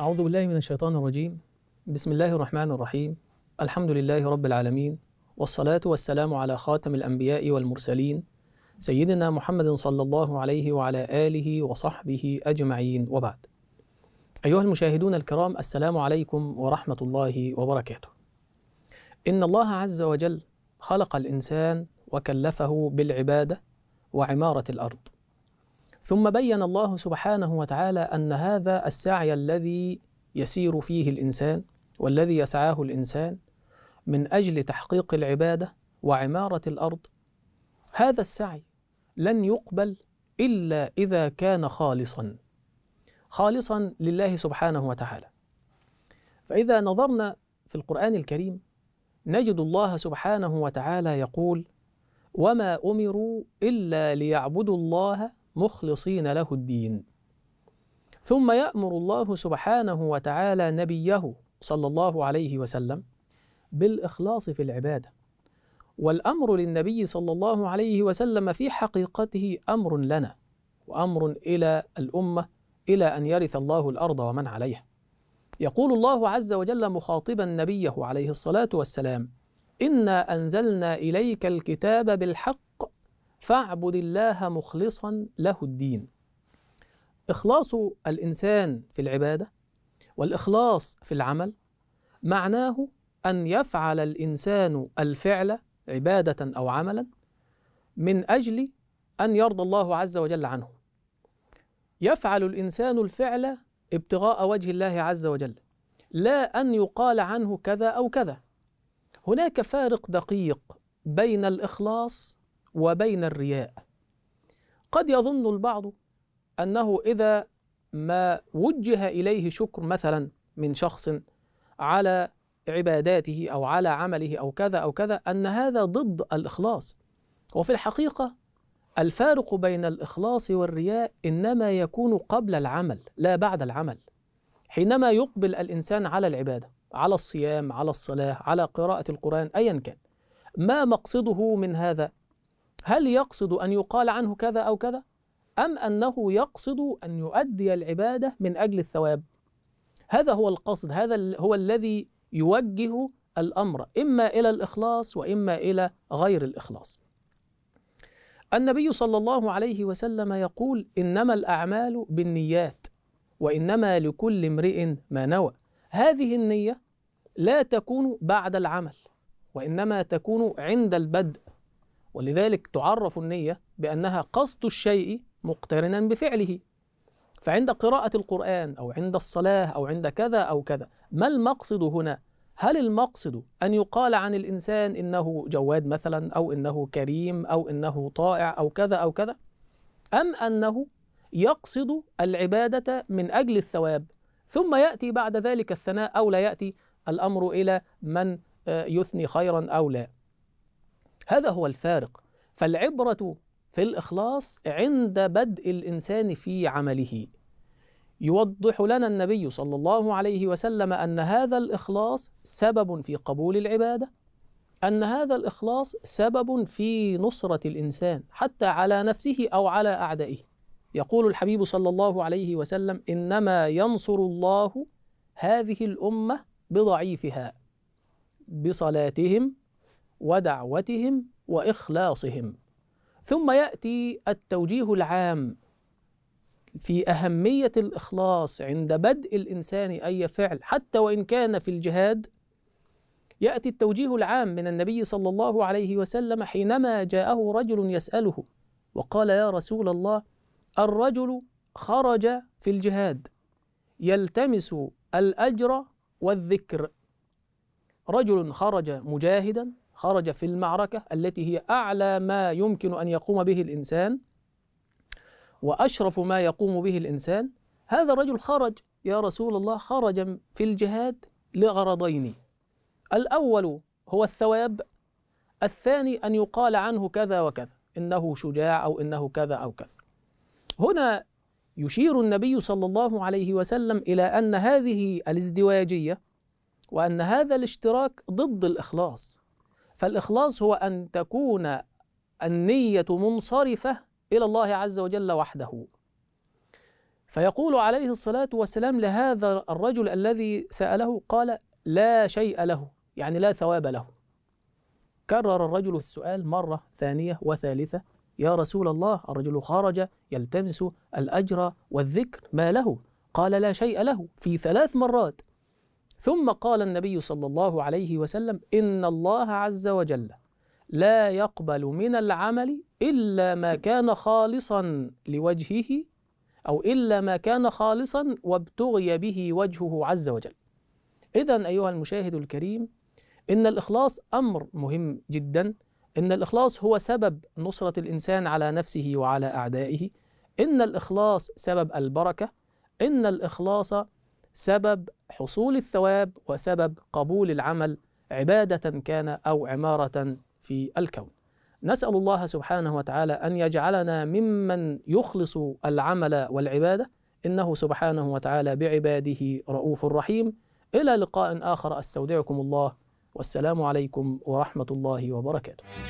أعوذ بالله من الشيطان الرجيم بسم الله الرحمن الرحيم الحمد لله رب العالمين والصلاة والسلام على خاتم الأنبياء والمرسلين سيدنا محمد صلى الله عليه وعلى آله وصحبه أجمعين وبعد أيها المشاهدون الكرام السلام عليكم ورحمة الله وبركاته إن الله عز وجل خلق الإنسان وكلفه بالعبادة وعمارة الأرض ثم بين الله سبحانه وتعالى ان هذا السعي الذي يسير فيه الانسان والذي يسعاه الانسان من اجل تحقيق العباده وعماره الارض هذا السعي لن يقبل الا اذا كان خالصا خالصا لله سبحانه وتعالى فاذا نظرنا في القران الكريم نجد الله سبحانه وتعالى يقول وما امروا الا ليعبدوا الله مخلصين له الدين ثم يأمر الله سبحانه وتعالى نبيه صلى الله عليه وسلم بالإخلاص في العبادة والأمر للنبي صلى الله عليه وسلم في حقيقته أمر لنا وأمر إلى الأمة إلى أن يرث الله الأرض ومن عليها يقول الله عز وجل مخاطبا نبيه عليه الصلاة والسلام إنا أنزلنا إليك الكتاب بالحق فاعبد الله مخلصا له الدين إخلاص الإنسان في العبادة والإخلاص في العمل معناه أن يفعل الإنسان الفعل عبادة أو عملا من أجل أن يرضى الله عز وجل عنه يفعل الإنسان الفعل ابتغاء وجه الله عز وجل لا أن يقال عنه كذا أو كذا هناك فارق دقيق بين الإخلاص وبين الرياء قد يظن البعض انه اذا ما وجه اليه شكر مثلا من شخص على عباداته او على عمله او كذا او كذا ان هذا ضد الاخلاص وفي الحقيقه الفارق بين الاخلاص والرياء انما يكون قبل العمل لا بعد العمل حينما يقبل الانسان على العباده على الصيام على الصلاه على قراءه القران ايا كان ما مقصده من هذا هل يقصد أن يقال عنه كذا أو كذا أم أنه يقصد أن يؤدي العبادة من أجل الثواب هذا هو القصد هذا هو الذي يوجه الأمر إما إلى الإخلاص وإما إلى غير الإخلاص النبي صلى الله عليه وسلم يقول إنما الأعمال بالنيات وإنما لكل امرئ ما نوى هذه النية لا تكون بعد العمل وإنما تكون عند البدء ولذلك تعرف النية بأنها قصد الشيء مقترنا بفعله فعند قراءة القرآن أو عند الصلاة أو عند كذا أو كذا ما المقصد هنا؟ هل المقصد أن يقال عن الإنسان إنه جواد مثلا أو إنه كريم أو إنه طائع أو كذا أو كذا؟ أم أنه يقصد العبادة من أجل الثواب ثم يأتي بعد ذلك الثناء أو لا يأتي الأمر إلى من آه، يثني خيرا أو لا هذا هو الفارق فالعبرة في الإخلاص عند بدء الإنسان في عمله يوضح لنا النبي صلى الله عليه وسلم أن هذا الإخلاص سبب في قبول العبادة أن هذا الإخلاص سبب في نصرة الإنسان حتى على نفسه أو على أعدائه يقول الحبيب صلى الله عليه وسلم إنما ينصر الله هذه الأمة بضعيفها بصلاتهم ودعوتهم واخلاصهم ثم ياتي التوجيه العام في اهميه الاخلاص عند بدء الانسان اي فعل حتى وان كان في الجهاد ياتي التوجيه العام من النبي صلى الله عليه وسلم حينما جاءه رجل يساله وقال يا رسول الله الرجل خرج في الجهاد يلتمس الاجر والذكر رجل خرج مجاهدا خرج في المعركة التي هي أعلى ما يمكن أن يقوم به الإنسان وأشرف ما يقوم به الإنسان هذا الرجل خرج يا رسول الله خرج في الجهاد لغرضين الأول هو الثواب الثاني أن يقال عنه كذا وكذا إنه شجاع أو إنه كذا أو كذا هنا يشير النبي صلى الله عليه وسلم إلى أن هذه الازدواجية وأن هذا الاشتراك ضد الإخلاص فالإخلاص هو أن تكون النية منصرفة إلى الله عز وجل وحده فيقول عليه الصلاة والسلام لهذا الرجل الذي سأله قال لا شيء له يعني لا ثواب له كرر الرجل السؤال مرة ثانية وثالثة يا رسول الله الرجل خرج يلتمس الأجر والذكر ما له قال لا شيء له في ثلاث مرات ثم قال النبي صلى الله عليه وسلم ان الله عز وجل لا يقبل من العمل الا ما كان خالصا لوجهه او الا ما كان خالصا وابتغي به وجهه عز وجل اذا ايها المشاهد الكريم ان الاخلاص امر مهم جدا ان الاخلاص هو سبب نصره الانسان على نفسه وعلى اعدائه ان الاخلاص سبب البركه ان الاخلاص سبب حصول الثواب وسبب قبول العمل عبادة كان أو عمارة في الكون. نسأل الله سبحانه وتعالى أن يجعلنا ممن يخلص العمل والعبادة إنه سبحانه وتعالى بعباده رؤوف رحيم إلى لقاء آخر أستودعكم الله والسلام عليكم ورحمة الله وبركاته.